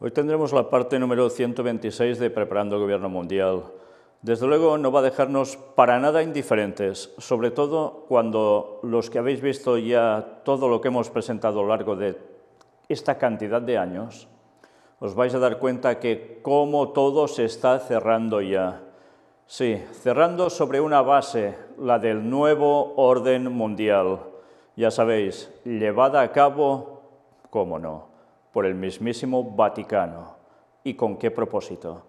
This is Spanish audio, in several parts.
Hoy tendremos la parte número 126 de Preparando el Gobierno Mundial. Desde luego no va a dejarnos para nada indiferentes, sobre todo cuando los que habéis visto ya todo lo que hemos presentado a lo largo de esta cantidad de años, os vais a dar cuenta que como todo se está cerrando ya. Sí, cerrando sobre una base, la del nuevo orden mundial. Ya sabéis, llevada a cabo, cómo no por el mismísimo Vaticano. ¿Y con qué propósito?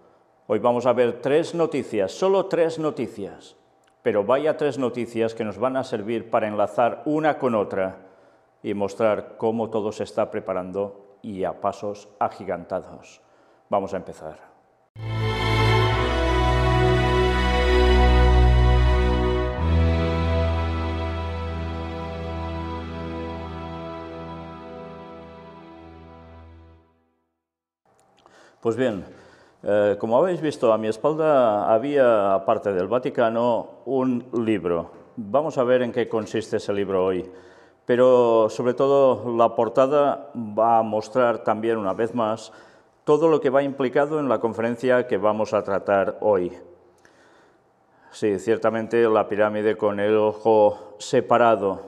Hoy vamos a ver tres noticias, solo tres noticias, pero vaya tres noticias que nos van a servir para enlazar una con otra y mostrar cómo todo se está preparando y a pasos agigantados. Vamos a empezar. Pues bien, eh, como habéis visto a mi espalda había, aparte del Vaticano, un libro. Vamos a ver en qué consiste ese libro hoy. Pero sobre todo la portada va a mostrar también una vez más todo lo que va implicado en la conferencia que vamos a tratar hoy. Sí, ciertamente la pirámide con el ojo separado,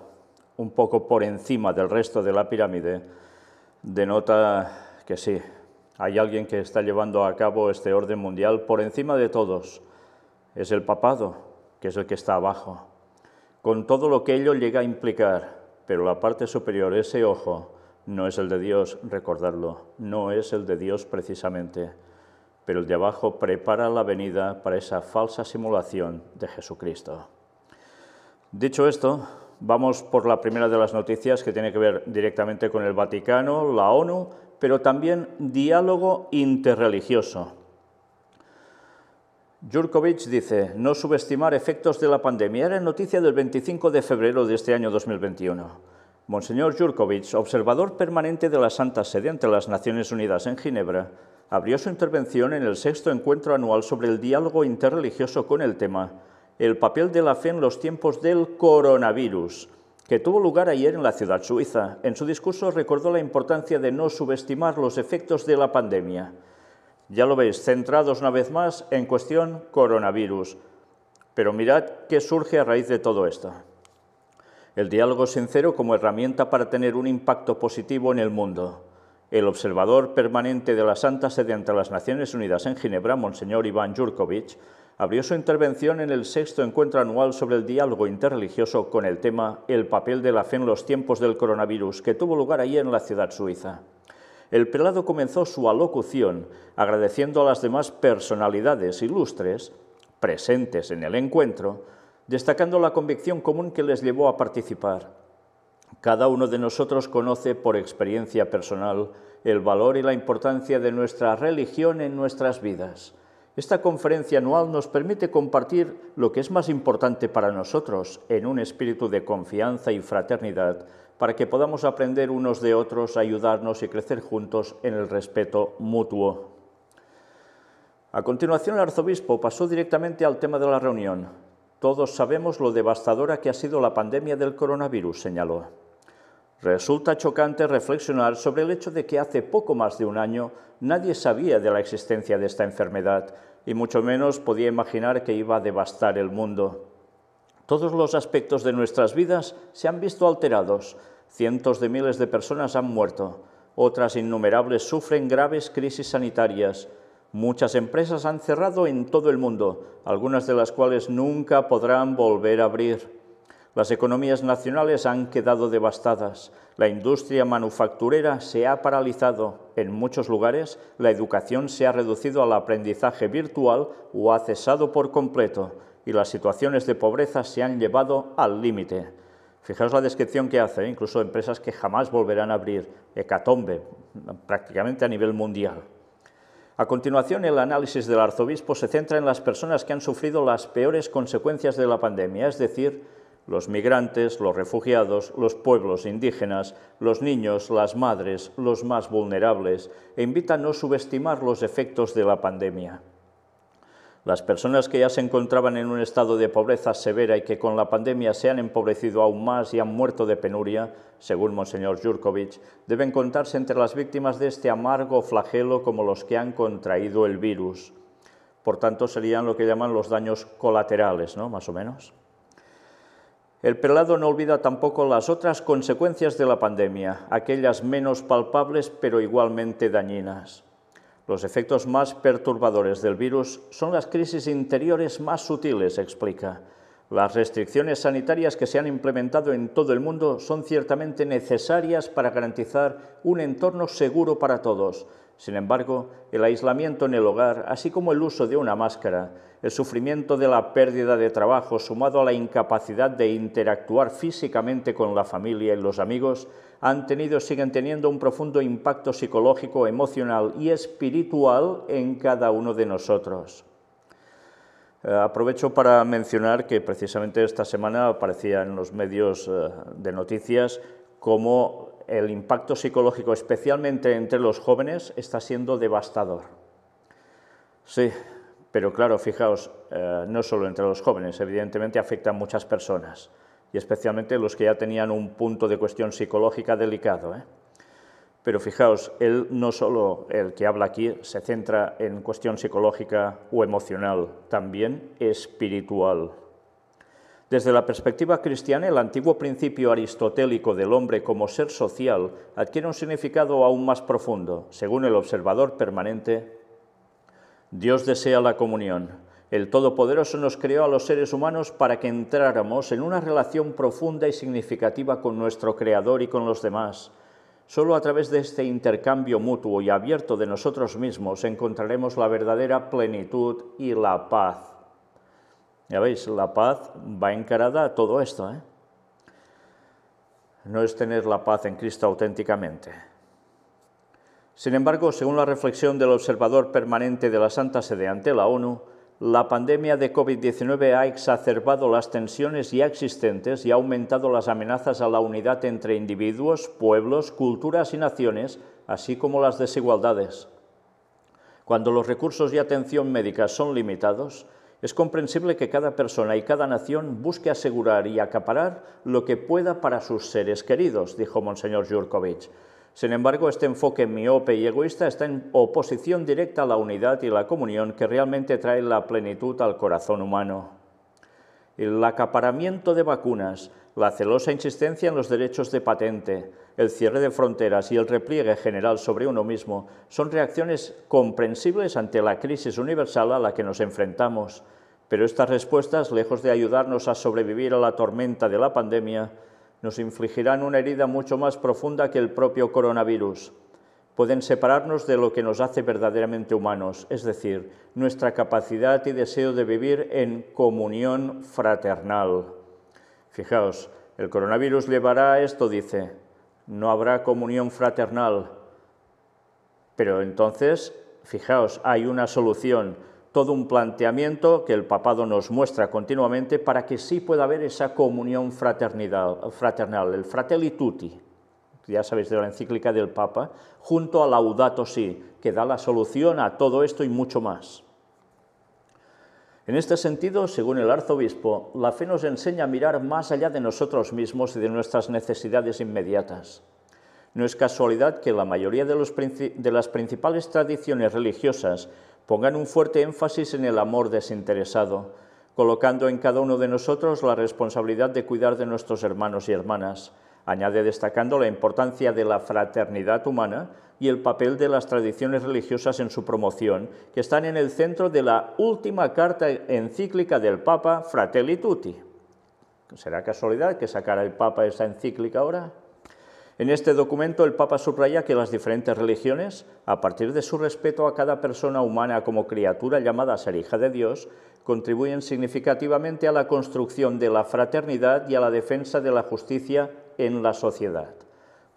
un poco por encima del resto de la pirámide, denota que sí, hay alguien que está llevando a cabo este orden mundial por encima de todos. Es el papado, que es el que está abajo. Con todo lo que ello llega a implicar, pero la parte superior, ese ojo, no es el de Dios, recordarlo, no es el de Dios precisamente, pero el de abajo prepara la venida para esa falsa simulación de Jesucristo. Dicho esto, vamos por la primera de las noticias que tiene que ver directamente con el Vaticano, la ONU pero también diálogo interreligioso. Jurkovic dice, no subestimar efectos de la pandemia era noticia del 25 de febrero de este año 2021. Monseñor Jurkovic, observador permanente de la Santa Sede ante las Naciones Unidas en Ginebra, abrió su intervención en el sexto encuentro anual sobre el diálogo interreligioso con el tema El papel de la fe en los tiempos del coronavirus, que tuvo lugar ayer en la ciudad suiza. En su discurso recordó la importancia de no subestimar los efectos de la pandemia. Ya lo veis, centrados una vez más en cuestión coronavirus. Pero mirad qué surge a raíz de todo esto. El diálogo sincero como herramienta para tener un impacto positivo en el mundo. El observador permanente de la Santa Sede ante las Naciones Unidas en Ginebra, Monseñor Iván Jurkovic, abrió su intervención en el sexto encuentro anual sobre el diálogo interreligioso con el tema El papel de la fe en los tiempos del coronavirus, que tuvo lugar allí en la ciudad suiza. El prelado comenzó su alocución agradeciendo a las demás personalidades ilustres presentes en el encuentro, destacando la convicción común que les llevó a participar. Cada uno de nosotros conoce por experiencia personal el valor y la importancia de nuestra religión en nuestras vidas. Esta conferencia anual nos permite compartir lo que es más importante para nosotros en un espíritu de confianza y fraternidad para que podamos aprender unos de otros, ayudarnos y crecer juntos en el respeto mutuo. A continuación, el arzobispo pasó directamente al tema de la reunión. Todos sabemos lo devastadora que ha sido la pandemia del coronavirus, señaló. Resulta chocante reflexionar sobre el hecho de que hace poco más de un año nadie sabía de la existencia de esta enfermedad y mucho menos podía imaginar que iba a devastar el mundo. Todos los aspectos de nuestras vidas se han visto alterados. Cientos de miles de personas han muerto. Otras innumerables sufren graves crisis sanitarias. Muchas empresas han cerrado en todo el mundo, algunas de las cuales nunca podrán volver a abrir. Las economías nacionales han quedado devastadas, la industria manufacturera se ha paralizado, en muchos lugares la educación se ha reducido al aprendizaje virtual o ha cesado por completo y las situaciones de pobreza se han llevado al límite. Fijaos la descripción que hace, ¿eh? incluso empresas que jamás volverán a abrir, hecatombe, prácticamente a nivel mundial. A continuación, el análisis del arzobispo se centra en las personas que han sufrido las peores consecuencias de la pandemia, es decir, los migrantes, los refugiados, los pueblos indígenas, los niños, las madres, los más vulnerables, e invitan a no subestimar los efectos de la pandemia. Las personas que ya se encontraban en un estado de pobreza severa y que con la pandemia se han empobrecido aún más y han muerto de penuria, según Monseñor Jurkovic, deben contarse entre las víctimas de este amargo flagelo como los que han contraído el virus. Por tanto, serían lo que llaman los daños colaterales, ¿no? Más o menos. El prelado no olvida tampoco las otras consecuencias de la pandemia, aquellas menos palpables pero igualmente dañinas. Los efectos más perturbadores del virus son las crisis interiores más sutiles, explica. Las restricciones sanitarias que se han implementado en todo el mundo son ciertamente necesarias para garantizar un entorno seguro para todos. Sin embargo, el aislamiento en el hogar, así como el uso de una máscara, el sufrimiento de la pérdida de trabajo, sumado a la incapacidad de interactuar físicamente con la familia y los amigos, han tenido, siguen teniendo un profundo impacto psicológico, emocional y espiritual en cada uno de nosotros. Eh, aprovecho para mencionar que precisamente esta semana aparecía en los medios eh, de noticias cómo el impacto psicológico, especialmente entre los jóvenes, está siendo devastador. Sí, pero claro, fijaos, eh, no solo entre los jóvenes, evidentemente afecta a muchas personas, y especialmente los que ya tenían un punto de cuestión psicológica delicado. ¿eh? Pero fijaos, él no solo, el que habla aquí, se centra en cuestión psicológica o emocional, también espiritual. Desde la perspectiva cristiana, el antiguo principio aristotélico del hombre como ser social adquiere un significado aún más profundo, según el observador permanente Dios desea la comunión. El Todopoderoso nos creó a los seres humanos para que entráramos en una relación profunda y significativa con nuestro Creador y con los demás. Solo a través de este intercambio mutuo y abierto de nosotros mismos encontraremos la verdadera plenitud y la paz. Ya veis, la paz va encarada a todo esto. ¿eh? No es tener la paz en Cristo auténticamente sin embargo, según la reflexión del observador permanente de la Santa Sede ante la ONU, la pandemia de COVID-19 ha exacerbado las tensiones ya existentes y ha aumentado las amenazas a la unidad entre individuos, pueblos, culturas y naciones, así como las desigualdades. Cuando los recursos y atención médica son limitados, es comprensible que cada persona y cada nación busque asegurar y acaparar lo que pueda para sus seres queridos, dijo Monseñor Jurkovic. Sin embargo, este enfoque miope y egoísta está en oposición directa a la unidad y la comunión que realmente trae la plenitud al corazón humano. El acaparamiento de vacunas, la celosa insistencia en los derechos de patente, el cierre de fronteras y el repliegue general sobre uno mismo son reacciones comprensibles ante la crisis universal a la que nos enfrentamos, pero estas respuestas, lejos de ayudarnos a sobrevivir a la tormenta de la pandemia, nos infligirán una herida mucho más profunda que el propio coronavirus. Pueden separarnos de lo que nos hace verdaderamente humanos, es decir, nuestra capacidad y deseo de vivir en comunión fraternal. Fijaos, el coronavirus llevará a esto, dice, no habrá comunión fraternal. Pero entonces, fijaos, hay una solución todo un planteamiento que el papado nos muestra continuamente para que sí pueda haber esa comunión fraternidad, fraternal, el fratelli tutti, ya sabéis de la encíclica del Papa, junto al Laudato Si, que da la solución a todo esto y mucho más. En este sentido, según el arzobispo, la fe nos enseña a mirar más allá de nosotros mismos y de nuestras necesidades inmediatas, no es casualidad que la mayoría de, las principales tradiciones religiosas pongan un fuerte énfasis en el amor desinteresado, colocando en cada uno de nosotros la responsabilidad de cuidar de nuestros hermanos y hermanas. Añade destacando la importancia de la fraternidad humana y el papel de las tradiciones religiosas en su promoción, que están en el centro de la última carta encíclica del Papa, Fratelli Tutti. ¿Será casualidad que sacara el Papa esa encíclica ahora? En este documento el Papa subraya que las diferentes religiones, a partir de su respeto a cada persona humana como criatura llamada a ser hija de Dios, contribuyen significativamente a la construcción de la fraternidad y a la defensa de la justicia en la sociedad.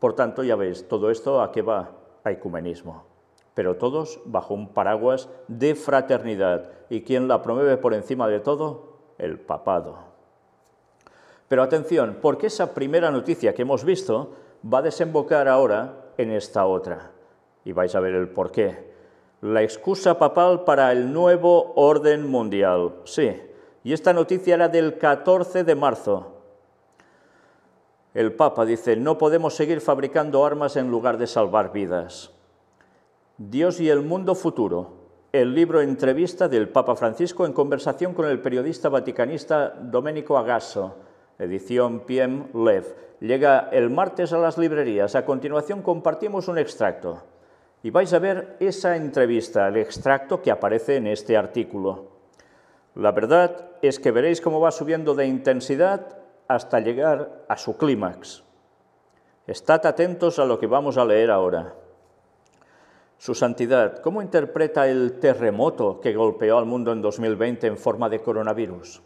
Por tanto, ya veis, todo esto a qué va? A ecumenismo. Pero todos bajo un paraguas de fraternidad. ¿Y quien la promueve por encima de todo? El papado. Pero atención, porque esa primera noticia que hemos visto va a desembocar ahora en esta otra. Y vais a ver el porqué. La excusa papal para el nuevo orden mundial. Sí, y esta noticia era del 14 de marzo. El Papa dice, no podemos seguir fabricando armas en lugar de salvar vidas. Dios y el mundo futuro. El libro entrevista del Papa Francisco en conversación con el periodista vaticanista Domenico Agasso edición Piem Lev. Llega el martes a las librerías. A continuación compartimos un extracto. Y vais a ver esa entrevista, el extracto que aparece en este artículo. La verdad es que veréis cómo va subiendo de intensidad hasta llegar a su clímax. Estad atentos a lo que vamos a leer ahora. Su Santidad, ¿cómo interpreta el terremoto que golpeó al mundo en 2020 en forma de coronavirus?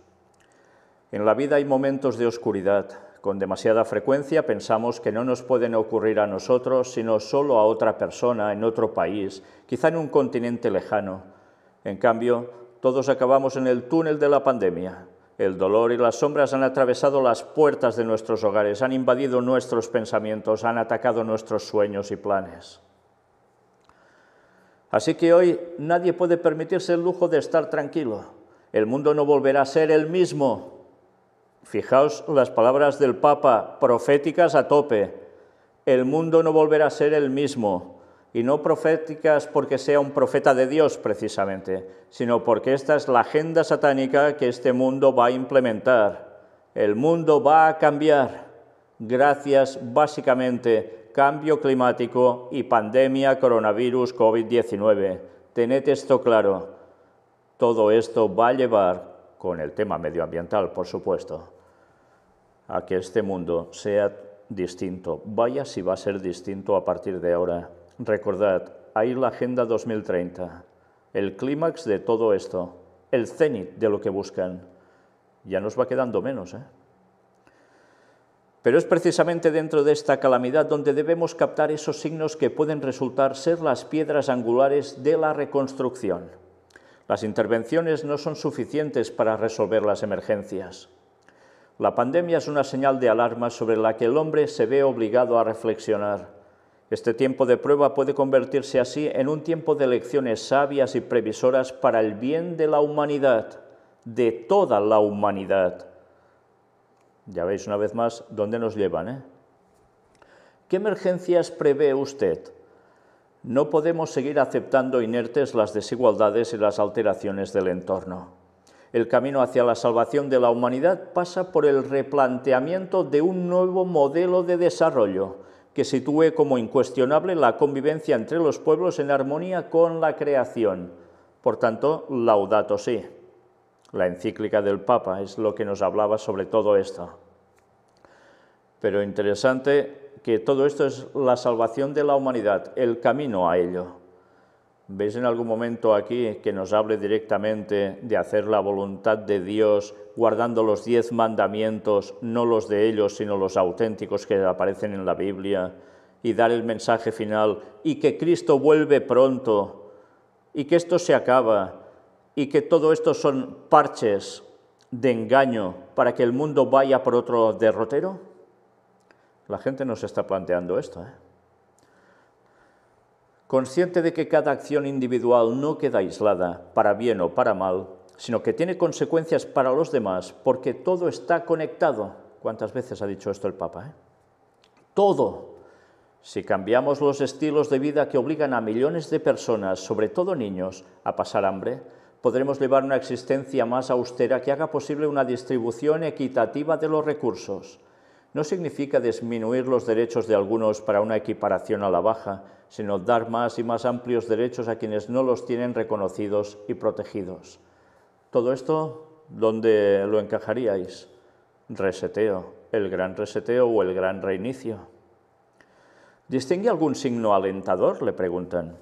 En la vida hay momentos de oscuridad. Con demasiada frecuencia pensamos que no nos pueden ocurrir a nosotros, sino solo a otra persona, en otro país, quizá en un continente lejano. En cambio, todos acabamos en el túnel de la pandemia. El dolor y las sombras han atravesado las puertas de nuestros hogares, han invadido nuestros pensamientos, han atacado nuestros sueños y planes. Así que hoy nadie puede permitirse el lujo de estar tranquilo. El mundo no volverá a ser el mismo Fijaos las palabras del Papa, proféticas a tope. El mundo no volverá a ser el mismo. Y no proféticas porque sea un profeta de Dios precisamente, sino porque esta es la agenda satánica que este mundo va a implementar. El mundo va a cambiar gracias básicamente cambio climático y pandemia coronavirus COVID-19. Tened esto claro. Todo esto va a llevar, con el tema medioambiental por supuesto, a que este mundo sea distinto. Vaya si va a ser distinto a partir de ahora. Recordad, hay la Agenda 2030, el clímax de todo esto, el cenit de lo que buscan. Ya nos va quedando menos, ¿eh? Pero es precisamente dentro de esta calamidad donde debemos captar esos signos que pueden resultar ser las piedras angulares de la reconstrucción. Las intervenciones no son suficientes para resolver las emergencias. La pandemia es una señal de alarma sobre la que el hombre se ve obligado a reflexionar. Este tiempo de prueba puede convertirse así en un tiempo de lecciones sabias y previsoras para el bien de la humanidad, de toda la humanidad. Ya veis una vez más dónde nos llevan. ¿eh? ¿Qué emergencias prevé usted? No podemos seguir aceptando inertes las desigualdades y las alteraciones del entorno. El camino hacia la salvación de la humanidad pasa por el replanteamiento de un nuevo modelo de desarrollo que sitúe como incuestionable la convivencia entre los pueblos en armonía con la creación. Por tanto, laudato sí. La encíclica del Papa es lo que nos hablaba sobre todo esto. Pero interesante que todo esto es la salvación de la humanidad, el camino a ello. ¿Ves en algún momento aquí que nos hable directamente de hacer la voluntad de Dios guardando los diez mandamientos, no los de ellos, sino los auténticos que aparecen en la Biblia, y dar el mensaje final, y que Cristo vuelve pronto, y que esto se acaba, y que todo esto son parches de engaño para que el mundo vaya por otro derrotero? La gente nos está planteando esto, ¿eh? consciente de que cada acción individual no queda aislada, para bien o para mal, sino que tiene consecuencias para los demás, porque todo está conectado. ¿Cuántas veces ha dicho esto el Papa? Eh? Todo. Si cambiamos los estilos de vida que obligan a millones de personas, sobre todo niños, a pasar hambre, podremos llevar una existencia más austera que haga posible una distribución equitativa de los recursos no significa disminuir los derechos de algunos para una equiparación a la baja, sino dar más y más amplios derechos a quienes no los tienen reconocidos y protegidos. Todo esto, ¿dónde lo encajaríais? Reseteo, el gran reseteo o el gran reinicio. ¿Distingue algún signo alentador? Le preguntan.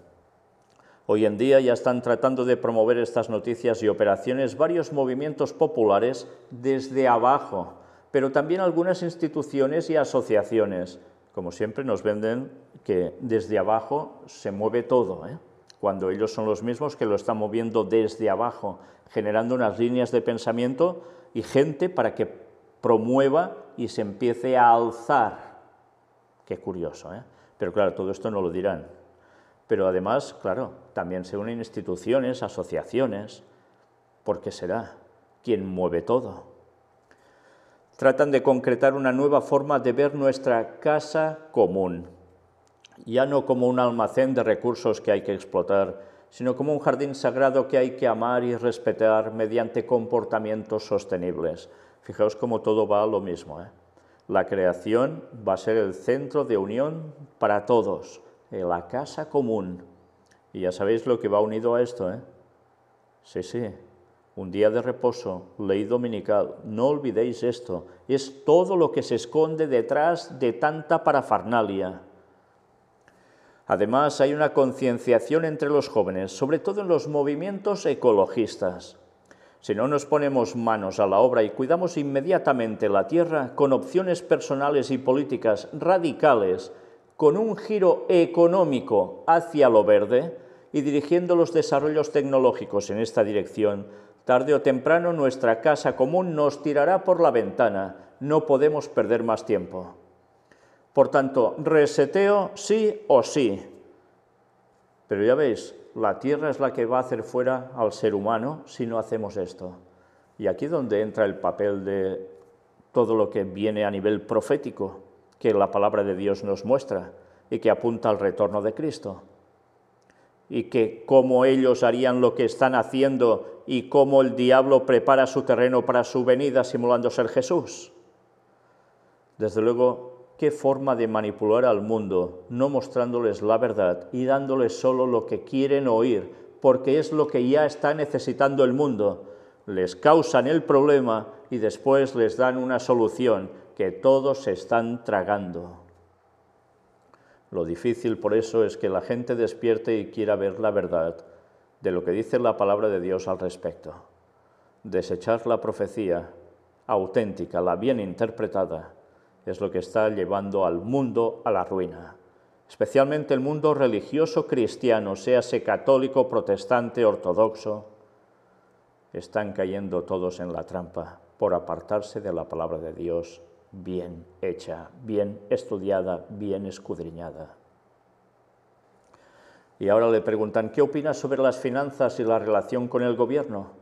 Hoy en día ya están tratando de promover estas noticias y operaciones varios movimientos populares desde abajo, pero también algunas instituciones y asociaciones. Como siempre nos venden que desde abajo se mueve todo, ¿eh? cuando ellos son los mismos que lo están moviendo desde abajo, generando unas líneas de pensamiento y gente para que promueva y se empiece a alzar. Qué curioso, ¿eh? Pero claro, todo esto no lo dirán. Pero además, claro, también se unen instituciones, asociaciones, porque será quien mueve todo tratan de concretar una nueva forma de ver nuestra casa común, ya no como un almacén de recursos que hay que explotar, sino como un jardín sagrado que hay que amar y respetar mediante comportamientos sostenibles. Fijaos cómo todo va a lo mismo. ¿eh? La creación va a ser el centro de unión para todos, eh, la casa común. Y ya sabéis lo que va unido a esto. ¿eh? Sí, sí, un día de reposo, ley dominical. No olvidéis esto. Es todo lo que se esconde detrás de tanta parafarnalia. Además, hay una concienciación entre los jóvenes, sobre todo en los movimientos ecologistas. Si no nos ponemos manos a la obra y cuidamos inmediatamente la tierra con opciones personales y políticas radicales, con un giro económico hacia lo verde y dirigiendo los desarrollos tecnológicos en esta dirección, Tarde o temprano nuestra casa común nos tirará por la ventana. No podemos perder más tiempo. Por tanto, reseteo sí o sí. Pero ya veis, la tierra es la que va a hacer fuera al ser humano si no hacemos esto. Y aquí es donde entra el papel de todo lo que viene a nivel profético, que la palabra de Dios nos muestra y que apunta al retorno de Cristo y que cómo ellos harían lo que están haciendo y cómo el diablo prepara su terreno para su venida simulando ser Jesús. Desde luego, qué forma de manipular al mundo, no mostrándoles la verdad y dándoles solo lo que quieren oír, porque es lo que ya está necesitando el mundo. Les causan el problema y después les dan una solución que todos están tragando. Lo difícil por eso es que la gente despierte y quiera ver la verdad de lo que dice la palabra de Dios al respecto. Desechar la profecía auténtica, la bien interpretada, es lo que está llevando al mundo a la ruina, especialmente el mundo religioso cristiano, sea católico, protestante, ortodoxo. Están cayendo todos en la trampa por apartarse de la palabra de Dios bien hecha, bien estudiada, bien escudriñada. Y ahora le preguntan, ¿qué opinas sobre las finanzas y la relación con el gobierno?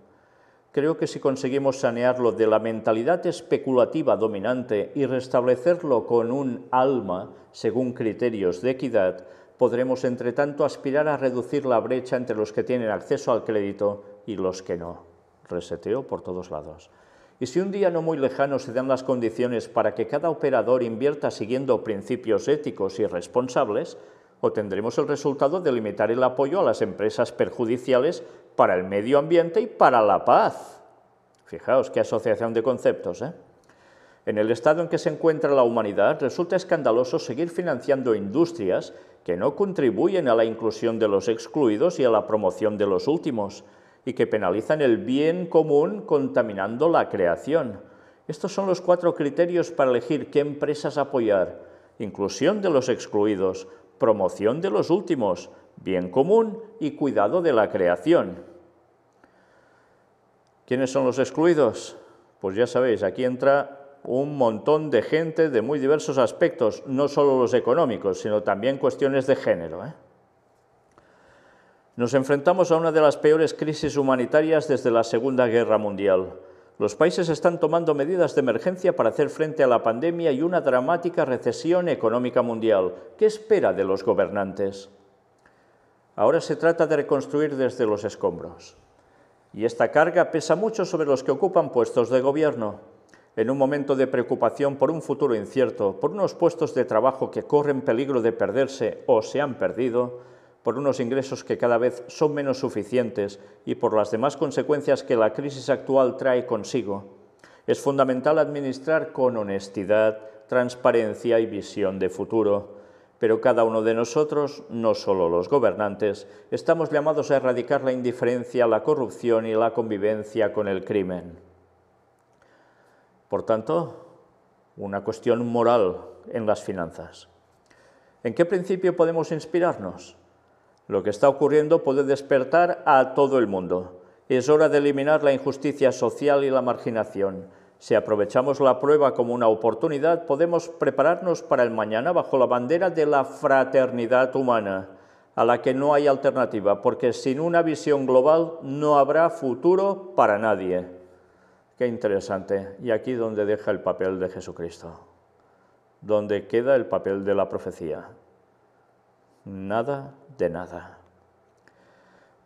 Creo que si conseguimos sanearlo de la mentalidad especulativa dominante y restablecerlo con un alma, según criterios de equidad, podremos entre tanto aspirar a reducir la brecha entre los que tienen acceso al crédito y los que no. Reseteo por todos lados. Y si un día no muy lejano se dan las condiciones para que cada operador invierta siguiendo principios éticos y responsables, obtendremos el resultado de limitar el apoyo a las empresas perjudiciales para el medio ambiente y para la paz. Fijaos qué asociación de conceptos. ¿eh? En el estado en que se encuentra la humanidad, resulta escandaloso seguir financiando industrias que no contribuyen a la inclusión de los excluidos y a la promoción de los últimos y que penalizan el bien común contaminando la creación. Estos son los cuatro criterios para elegir qué empresas apoyar. Inclusión de los excluidos, promoción de los últimos, bien común y cuidado de la creación. ¿Quiénes son los excluidos? Pues ya sabéis, aquí entra un montón de gente de muy diversos aspectos, no solo los económicos, sino también cuestiones de género. ¿eh? Nos enfrentamos a una de las peores crisis humanitarias desde la Segunda Guerra Mundial. Los países están tomando medidas de emergencia para hacer frente a la pandemia y una dramática recesión económica mundial. ¿Qué espera de los gobernantes? Ahora se trata de reconstruir desde los escombros. Y esta carga pesa mucho sobre los que ocupan puestos de gobierno. En un momento de preocupación por un futuro incierto, por unos puestos de trabajo que corren peligro de perderse o se han perdido, por unos ingresos que cada vez son menos suficientes y por las demás consecuencias que la crisis actual trae consigo, es fundamental administrar con honestidad, transparencia y visión de futuro. Pero cada uno de nosotros, no solo los gobernantes, estamos llamados a erradicar la indiferencia, la corrupción y la convivencia con el crimen. Por tanto, una cuestión moral en las finanzas. ¿En qué principio podemos inspirarnos? Lo que está ocurriendo puede despertar a todo el mundo. Es hora de eliminar la injusticia social y la marginación. Si aprovechamos la prueba como una oportunidad, podemos prepararnos para el mañana bajo la bandera de la fraternidad humana, a la que no hay alternativa, porque sin una visión global no habrá futuro para nadie. Qué interesante. Y aquí donde deja el papel de Jesucristo, donde queda el papel de la profecía. Nada de nada.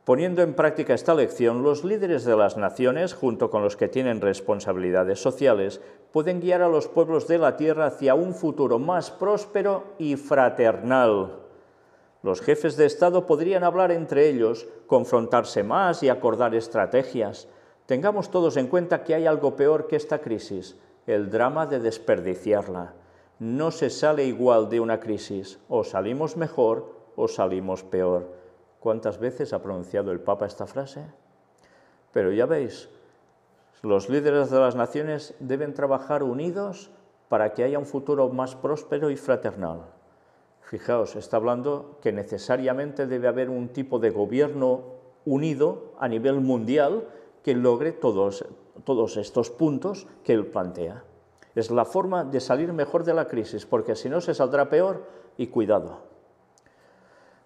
Poniendo en práctica esta lección, los líderes de las naciones, junto con los que tienen responsabilidades sociales, pueden guiar a los pueblos de la tierra hacia un futuro más próspero y fraternal. Los jefes de Estado podrían hablar entre ellos, confrontarse más y acordar estrategias. Tengamos todos en cuenta que hay algo peor que esta crisis, el drama de desperdiciarla. No se sale igual de una crisis, o salimos mejor o salimos peor. ¿Cuántas veces ha pronunciado el Papa esta frase? Pero ya veis, los líderes de las naciones deben trabajar unidos para que haya un futuro más próspero y fraternal. Fijaos, está hablando que necesariamente debe haber un tipo de gobierno unido a nivel mundial que logre todos, todos estos puntos que él plantea. Es la forma de salir mejor de la crisis, porque si no se saldrá peor y cuidado.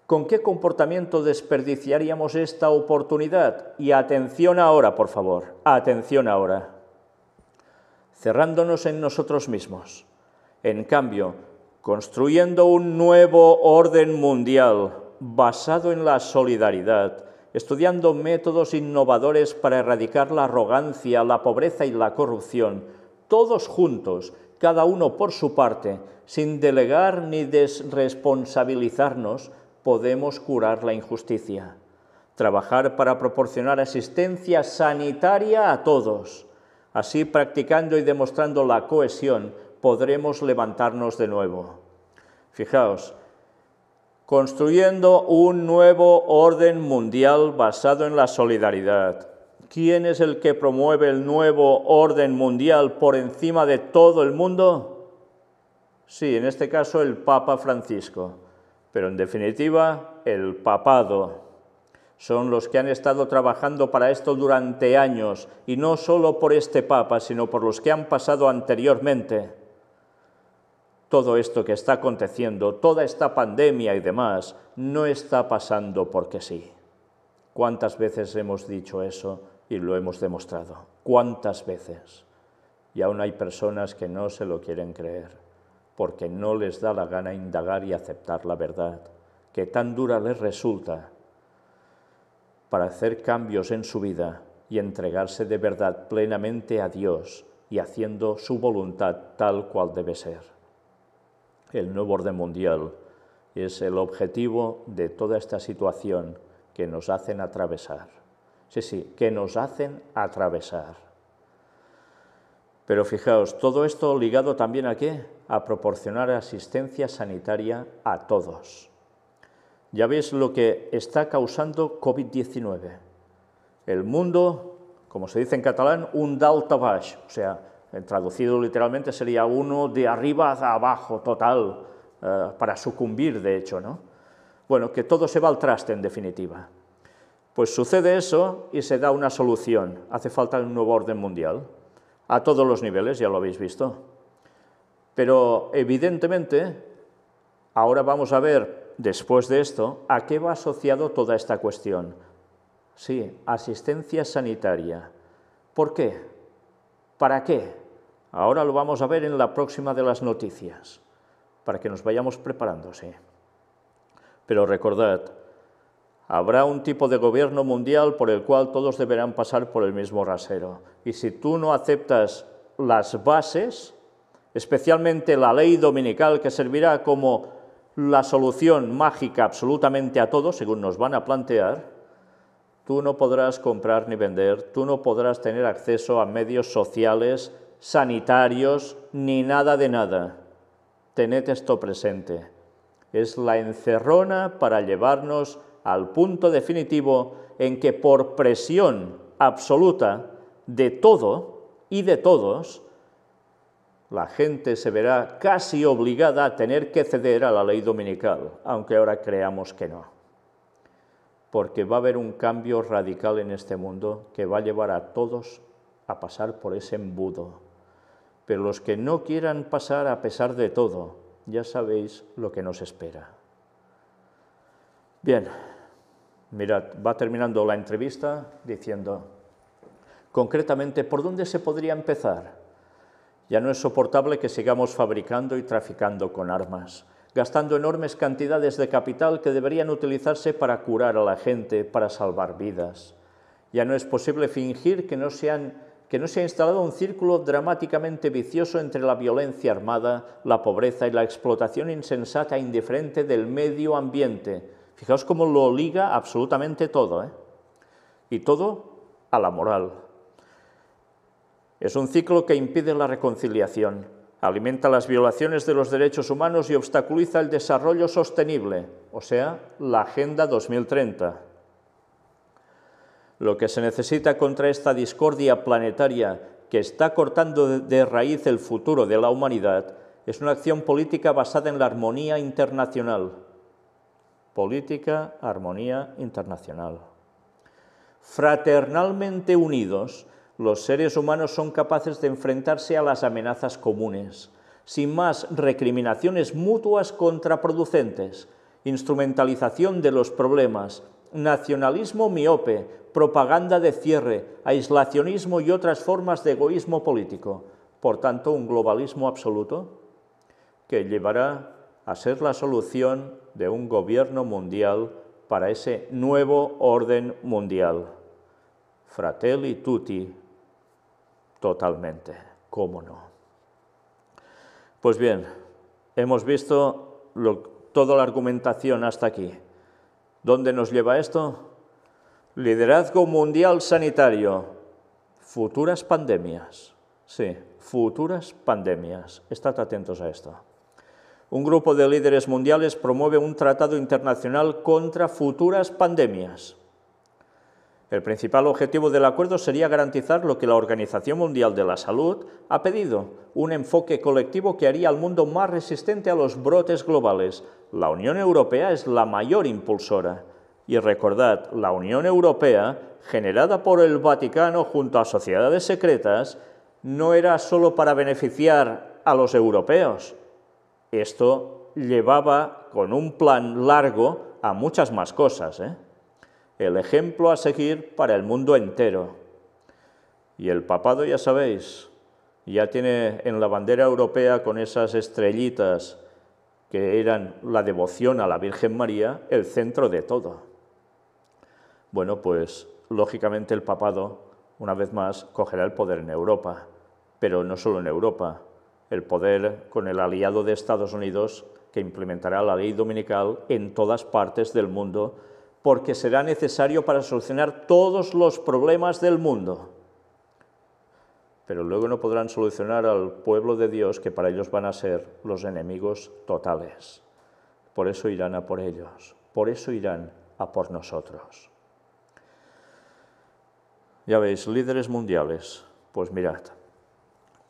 ¿Con qué comportamiento desperdiciaríamos esta oportunidad? Y atención ahora, por favor, atención ahora. Cerrándonos en nosotros mismos. En cambio, construyendo un nuevo orden mundial basado en la solidaridad, estudiando métodos innovadores para erradicar la arrogancia, la pobreza y la corrupción, todos juntos, cada uno por su parte, sin delegar ni desresponsabilizarnos, podemos curar la injusticia, trabajar para proporcionar asistencia sanitaria a todos. Así, practicando y demostrando la cohesión, podremos levantarnos de nuevo. Fijaos, construyendo un nuevo orden mundial basado en la solidaridad. ¿Quién es el que promueve el nuevo orden mundial por encima de todo el mundo? Sí, en este caso el Papa Francisco. Pero en definitiva, el papado. Son los que han estado trabajando para esto durante años, y no solo por este papa, sino por los que han pasado anteriormente. Todo esto que está aconteciendo, toda esta pandemia y demás, no está pasando porque sí. ¿Cuántas veces hemos dicho eso y lo hemos demostrado? ¿Cuántas veces? Y aún hay personas que no se lo quieren creer porque no les da la gana indagar y aceptar la verdad, que tan dura les resulta para hacer cambios en su vida y entregarse de verdad plenamente a Dios y haciendo su voluntad tal cual debe ser. El nuevo orden mundial es el objetivo de toda esta situación que nos hacen atravesar. Sí, sí, que nos hacen atravesar. Pero fijaos, todo esto ligado también a qué? A proporcionar asistencia sanitaria a todos. Ya veis lo que está causando COVID-19. El mundo, como se dice en catalán, un daltabash, o sea, eh, traducido literalmente sería uno de arriba a abajo, total, eh, para sucumbir, de hecho, ¿no? Bueno, que todo se va al traste, en definitiva. Pues sucede eso y se da una solución. Hace falta un nuevo orden mundial a todos los niveles, ya lo habéis visto. Pero evidentemente, ahora vamos a ver, después de esto, a qué va asociado toda esta cuestión. Sí, asistencia sanitaria. ¿Por qué? ¿Para qué? Ahora lo vamos a ver en la próxima de las noticias, para que nos vayamos preparando, sí. Pero recordad, Habrá un tipo de gobierno mundial por el cual todos deberán pasar por el mismo rasero. Y si tú no aceptas las bases, especialmente la ley dominical que servirá como la solución mágica absolutamente a todo, según nos van a plantear, tú no podrás comprar ni vender, tú no podrás tener acceso a medios sociales, sanitarios, ni nada de nada. Tened esto presente. Es la encerrona para llevarnos al punto definitivo en que por presión absoluta de todo y de todos, la gente se verá casi obligada a tener que ceder a la ley dominical, aunque ahora creamos que no. Porque va a haber un cambio radical en este mundo que va a llevar a todos a pasar por ese embudo. Pero los que no quieran pasar a pesar de todo, ya sabéis lo que nos espera. Bien, Mirad, va terminando la entrevista diciendo, concretamente, ¿por dónde se podría empezar? Ya no es soportable que sigamos fabricando y traficando con armas, gastando enormes cantidades de capital que deberían utilizarse para curar a la gente, para salvar vidas. Ya no es posible fingir que no, que no se ha instalado un círculo dramáticamente vicioso entre la violencia armada, la pobreza y la explotación insensata e indiferente del medio ambiente, Fijaos cómo lo liga absolutamente todo, ¿eh? y todo a la moral. Es un ciclo que impide la reconciliación, alimenta las violaciones de los derechos humanos y obstaculiza el desarrollo sostenible, o sea, la Agenda 2030. Lo que se necesita contra esta discordia planetaria que está cortando de raíz el futuro de la humanidad es una acción política basada en la armonía internacional, política, armonía internacional. Fraternalmente unidos, los seres humanos son capaces de enfrentarse a las amenazas comunes, sin más recriminaciones mutuas contraproducentes, instrumentalización de los problemas, nacionalismo miope, propaganda de cierre, aislacionismo y otras formas de egoísmo político, por tanto un globalismo absoluto, que llevará a ser la solución de un gobierno mundial para ese nuevo orden mundial. Fratelli tutti, totalmente, cómo no. Pues bien, hemos visto toda la argumentación hasta aquí. ¿Dónde nos lleva esto? Liderazgo mundial sanitario, futuras pandemias. Sí, futuras pandemias. Estad atentos a esto un grupo de líderes mundiales promueve un tratado internacional contra futuras pandemias. El principal objetivo del acuerdo sería garantizar lo que la Organización Mundial de la Salud ha pedido, un enfoque colectivo que haría al mundo más resistente a los brotes globales. La Unión Europea es la mayor impulsora. Y recordad, la Unión Europea, generada por el Vaticano junto a sociedades secretas, no era solo para beneficiar a los europeos, esto llevaba con un plan largo a muchas más cosas. ¿eh? El ejemplo a seguir para el mundo entero. Y el papado, ya sabéis, ya tiene en la bandera europea con esas estrellitas que eran la devoción a la Virgen María el centro de todo. Bueno, pues lógicamente el papado, una vez más, cogerá el poder en Europa, pero no solo en Europa, el poder con el aliado de Estados Unidos que implementará la ley dominical en todas partes del mundo, porque será necesario para solucionar todos los problemas del mundo. Pero luego no podrán solucionar al pueblo de Dios, que para ellos van a ser los enemigos totales. Por eso irán a por ellos, por eso irán a por nosotros. Ya veis, líderes mundiales, pues mirad,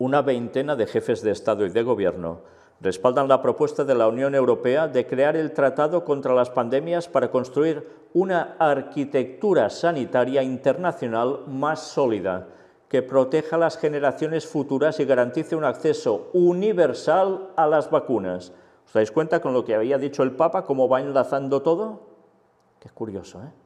una veintena de jefes de Estado y de Gobierno respaldan la propuesta de la Unión Europea de crear el Tratado contra las Pandemias para construir una arquitectura sanitaria internacional más sólida, que proteja a las generaciones futuras y garantice un acceso universal a las vacunas. ¿Os dais cuenta con lo que había dicho el Papa, cómo va enlazando todo? Qué curioso, ¿eh?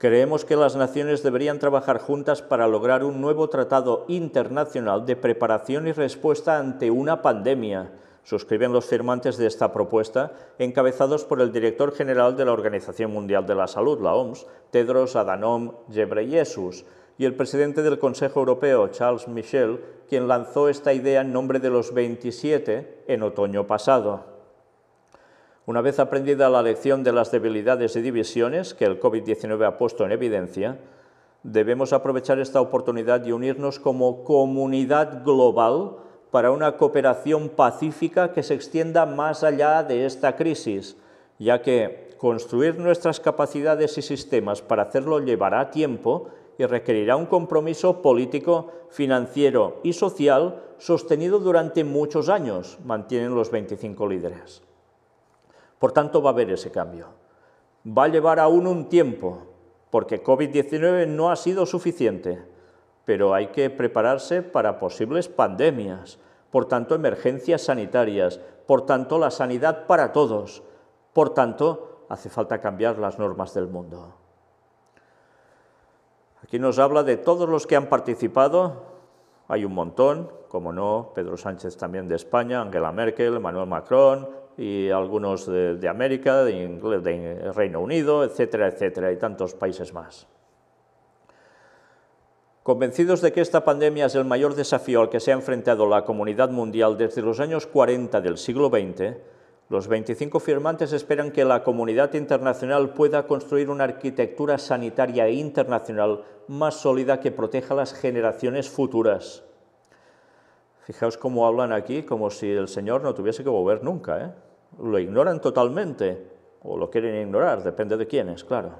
Creemos que las naciones deberían trabajar juntas para lograr un nuevo tratado internacional de preparación y respuesta ante una pandemia, suscriben los firmantes de esta propuesta, encabezados por el director general de la Organización Mundial de la Salud, la OMS, Tedros Adhanom Ghebreyesus, y el presidente del Consejo Europeo, Charles Michel, quien lanzó esta idea en nombre de los 27 en otoño pasado. Una vez aprendida la lección de las debilidades y divisiones que el COVID-19 ha puesto en evidencia, debemos aprovechar esta oportunidad y unirnos como comunidad global para una cooperación pacífica que se extienda más allá de esta crisis, ya que construir nuestras capacidades y sistemas para hacerlo llevará tiempo y requerirá un compromiso político, financiero y social sostenido durante muchos años, mantienen los 25 líderes. Por tanto, va a haber ese cambio. Va a llevar aún un tiempo, porque COVID-19 no ha sido suficiente, pero hay que prepararse para posibles pandemias, por tanto, emergencias sanitarias, por tanto, la sanidad para todos, por tanto, hace falta cambiar las normas del mundo. Aquí nos habla de todos los que han participado, hay un montón, como no, Pedro Sánchez también de España, Angela Merkel, Manuel Macron, y algunos de, América, de, Reino Unido, etcétera, etcétera, y tantos países más. Convencidos de que esta pandemia es el mayor desafío al que se ha enfrentado la comunidad mundial desde los años 40 del siglo XX, los 25 firmantes esperan que la comunidad internacional pueda construir una arquitectura sanitaria internacional más sólida que proteja a las generaciones futuras. Fijaos cómo hablan aquí, como si el Señor no tuviese que volver nunca. ¿eh? lo ignoran totalmente o lo quieren ignorar, depende de quiénes, claro.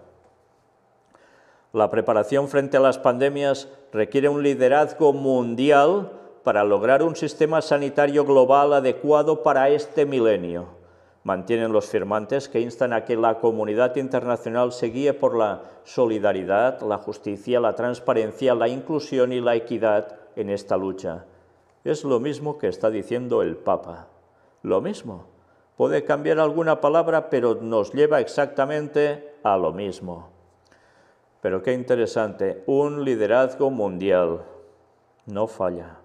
La preparación frente a las pandemias requiere un liderazgo mundial para lograr un sistema sanitario global adecuado para este milenio. Mantienen los firmantes que instan a que la comunidad internacional se guíe por la solidaridad, la justicia, la transparencia, la inclusión y la equidad en esta lucha. Es lo mismo que está diciendo el Papa. Lo mismo. Puede cambiar alguna palabra, pero nos lleva exactamente a lo mismo. Pero qué interesante, un liderazgo mundial. No falla.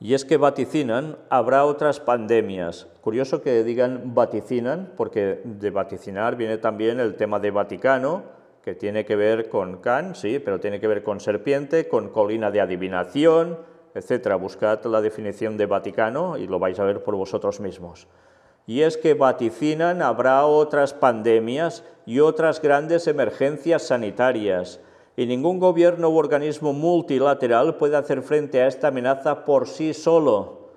Y es que vaticinan, habrá otras pandemias. Curioso que digan vaticinan, porque de vaticinar viene también el tema de Vaticano, que tiene que ver con can, sí, pero tiene que ver con serpiente, con colina de adivinación, etc. Buscad la definición de Vaticano y lo vais a ver por vosotros mismos. Y es que vaticinan habrá otras pandemias y otras grandes emergencias sanitarias, y ningún gobierno u organismo multilateral puede hacer frente a esta amenaza por sí solo.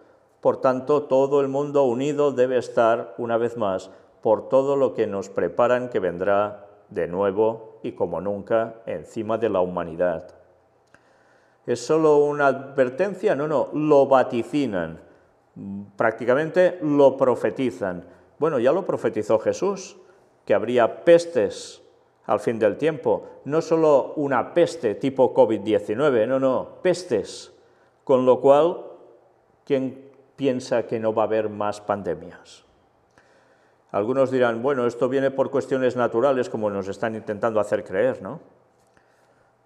Por tanto, todo el mundo unido debe estar, una vez más, por todo lo que nos preparan que vendrá de nuevo y como nunca encima de la humanidad es solo una advertencia, no, no, lo vaticinan, prácticamente lo profetizan. Bueno, ya lo profetizó Jesús, que habría pestes al fin del tiempo, no solo una peste tipo COVID-19, no, no, pestes, con lo cual, ¿quién piensa que no va a haber más pandemias? Algunos dirán, bueno, esto viene por cuestiones naturales, como nos están intentando hacer creer, ¿no?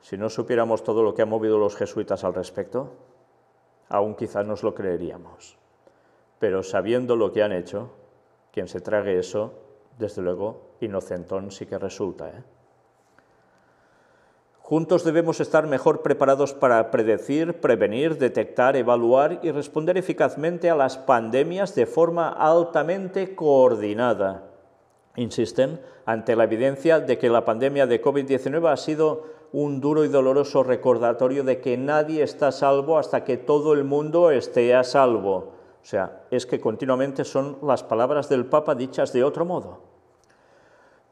Si no supiéramos todo lo que han movido los jesuitas al respecto, aún quizá nos lo creeríamos. Pero sabiendo lo que han hecho, quien se trague eso, desde luego, inocentón sí que resulta. ¿eh? Juntos debemos estar mejor preparados para predecir, prevenir, detectar, evaluar y responder eficazmente a las pandemias de forma altamente coordinada. Insisten ante la evidencia de que la pandemia de COVID-19 ha sido un duro y doloroso recordatorio de que nadie está salvo hasta que todo el mundo esté a salvo. O sea, es que continuamente son las palabras del Papa dichas de otro modo.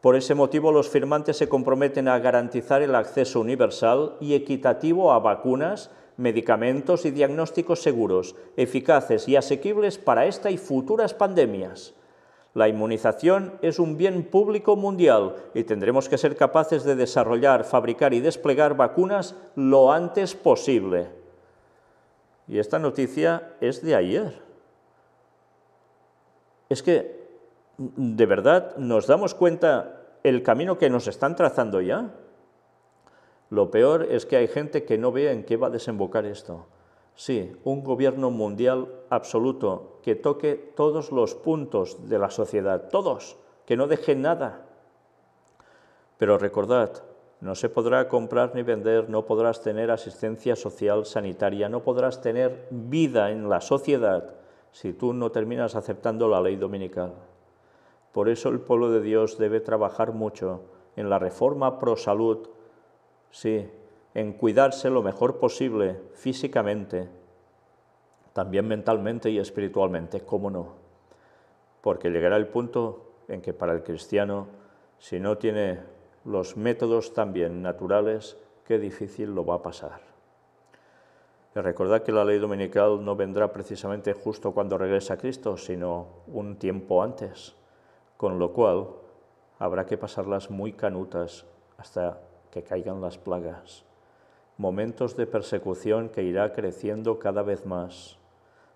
Por ese motivo, los firmantes se comprometen a garantizar el acceso universal y equitativo a vacunas, medicamentos y diagnósticos seguros, eficaces y asequibles para esta y futuras pandemias. La inmunización es un bien público mundial y tendremos que ser capaces de desarrollar, fabricar y desplegar vacunas lo antes posible. Y esta noticia es de ayer. Es que, mm, ¿de verdad nos damos cuenta el camino que nos están trazando ya? Lo peor es que hay gente que no ve en qué va a desembocar esto. Sí, un gobierno mundial absoluto que toque todos los puntos de la sociedad, todos, que no deje nada. Pero recordad, no se podrá comprar ni vender, no podrás tener asistencia social sanitaria, no podrás tener vida en la sociedad si tú no terminas aceptando la ley dominical. Por eso el pueblo de Dios debe trabajar mucho en la reforma pro salud, sí, en cuidarse lo mejor posible físicamente, también mentalmente y espiritualmente, ¿cómo no? Porque llegará el punto en que para el cristiano, si no tiene los métodos también naturales, qué difícil lo va a pasar. Y recordad que la ley dominical no vendrá precisamente justo cuando regresa Cristo, sino un tiempo antes, con lo cual habrá que pasarlas muy canutas hasta que caigan las plagas momentos de persecución que irá creciendo cada vez más.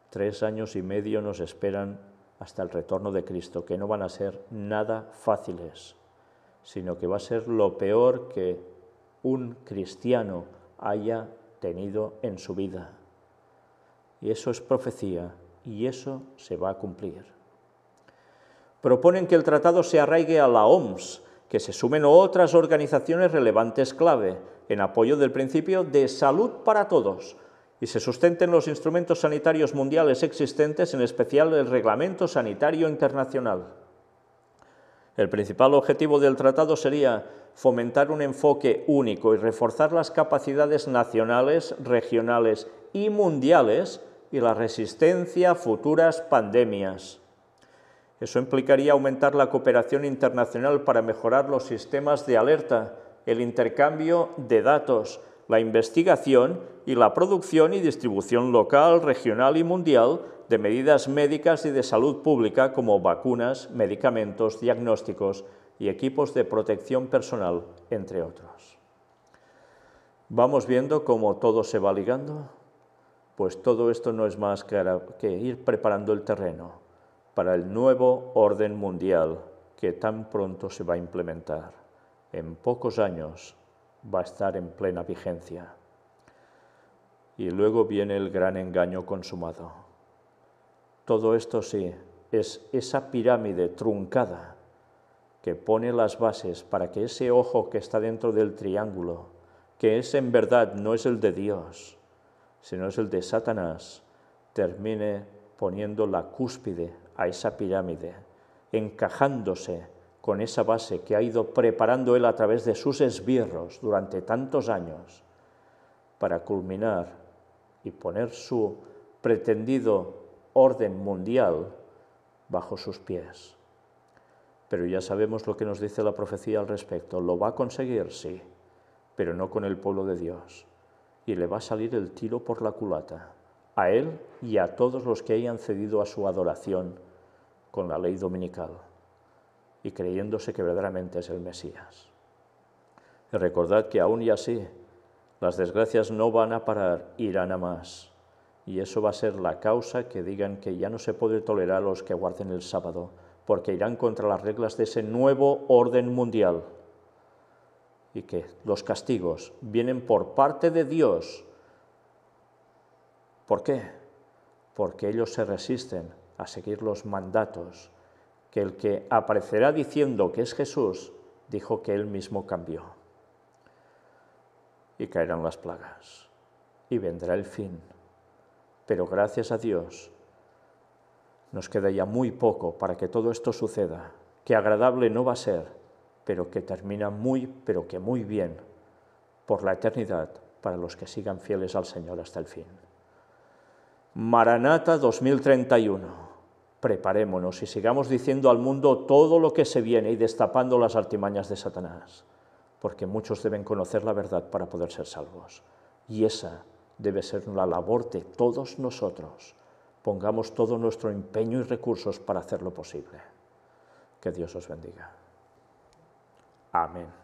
Tres años y medio nos esperan hasta el retorno de Cristo, que no van a ser nada fáciles, sino que va a ser lo peor que un cristiano haya tenido en su vida. Y eso es profecía, y eso se va a cumplir. Proponen que el tratado se arraigue a la OMS, que se sumen otras organizaciones relevantes clave en apoyo del principio de salud para todos y se sustenten los instrumentos sanitarios mundiales existentes, en especial el Reglamento Sanitario Internacional. El principal objetivo del tratado sería fomentar un enfoque único y reforzar las capacidades nacionales, regionales y mundiales y la resistencia a futuras pandemias. Eso implicaría aumentar la cooperación internacional para mejorar los sistemas de alerta, el intercambio de datos, la investigación y la producción y distribución local, regional y mundial de medidas médicas y de salud pública como vacunas, medicamentos, diagnósticos y equipos de protección personal, entre otros. ¿Vamos viendo cómo todo se va ligando? Pues todo esto no es más que ir preparando el terreno para el nuevo orden mundial que tan pronto se va a implementar. En pocos años va a estar en plena vigencia. Y luego viene el gran engaño consumado. Todo esto sí, es esa pirámide truncada que pone las bases para que ese ojo que está dentro del triángulo, que es en verdad no es el de Dios, sino es el de Satanás, termine poniendo la cúspide a esa pirámide, encajándose con esa base que ha ido preparando él a través de sus esbirros durante tantos años, para culminar y poner su pretendido orden mundial bajo sus pies. Pero ya sabemos lo que nos dice la profecía al respecto. Lo va a conseguir, sí, pero no con el pueblo de Dios. Y le va a salir el tiro por la culata, a él y a todos los que hayan cedido a su adoración con la ley dominical y creyéndose que verdaderamente es el Mesías. recordad que aún y así, las desgracias no van a parar, irán a más. Y eso va a ser la causa que digan que ya no se puede tolerar a los que aguarden el sábado, porque irán contra las reglas de ese nuevo orden mundial. Y que los castigos vienen por parte de Dios. ¿Por qué? Porque ellos se resisten a seguir los mandatos que el que aparecerá diciendo que es Jesús dijo que él mismo cambió. Y caerán las plagas y vendrá el fin. Pero gracias a Dios nos queda ya muy poco para que todo esto suceda, que agradable no va a ser, pero que termina muy, pero que muy bien por la eternidad para los que sigan fieles al Señor hasta el fin. Maranata 2031 preparémonos y sigamos diciendo al mundo todo lo que se viene y destapando las artimañas de Satanás, porque muchos deben conocer la verdad para poder ser salvos. Y esa debe ser la labor de todos nosotros. Pongamos todo nuestro empeño y recursos para hacerlo posible. Que Dios os bendiga. Amén.